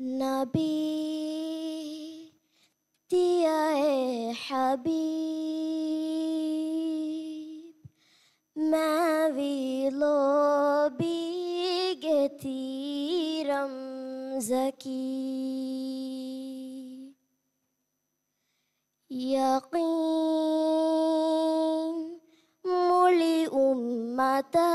نبي تيا حبيب ما في لبي كتير زكي يقين مولي امتا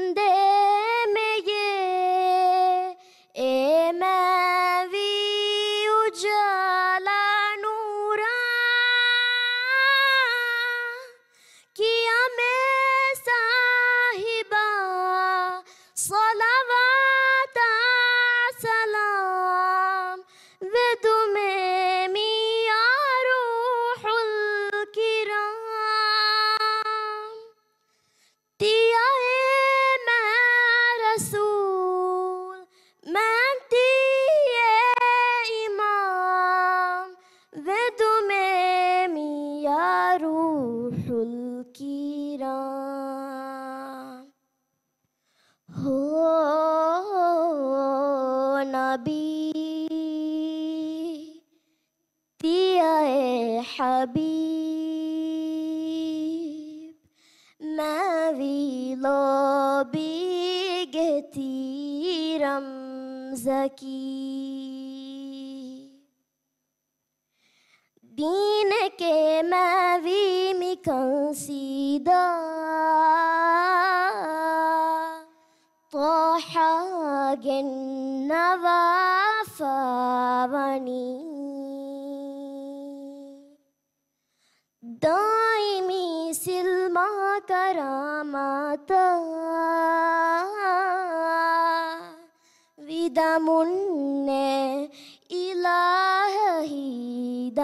Resul Men diye imam Ve dumemi ya ruhul kiram Ho nabi Diye habib غير ذكي دين کے میں بھی مکن سیدھا طاح جنبا فابني دائمی سلمہ کرامتا இத முன்னே இலாஹீதனி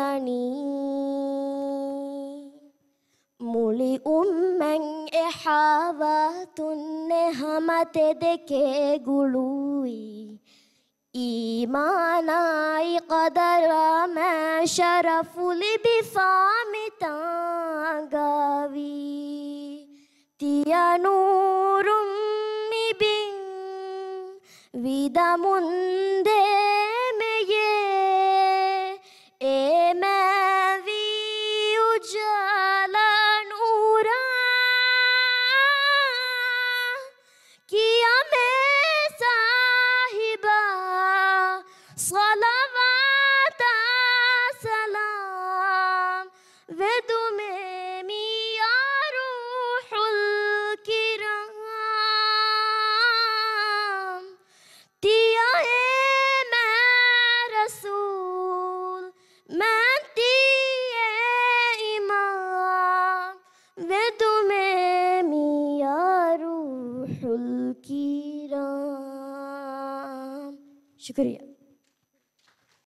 මුලි උම්මැන් එහාවා තුන්නේ හමතෙදකේ ගුළුයි ඊමානයි කදරාමෑ ශරෆුලි බිෆාමිතාගවී තියනූ വിധമുന്തേമയേ ഏ шүкір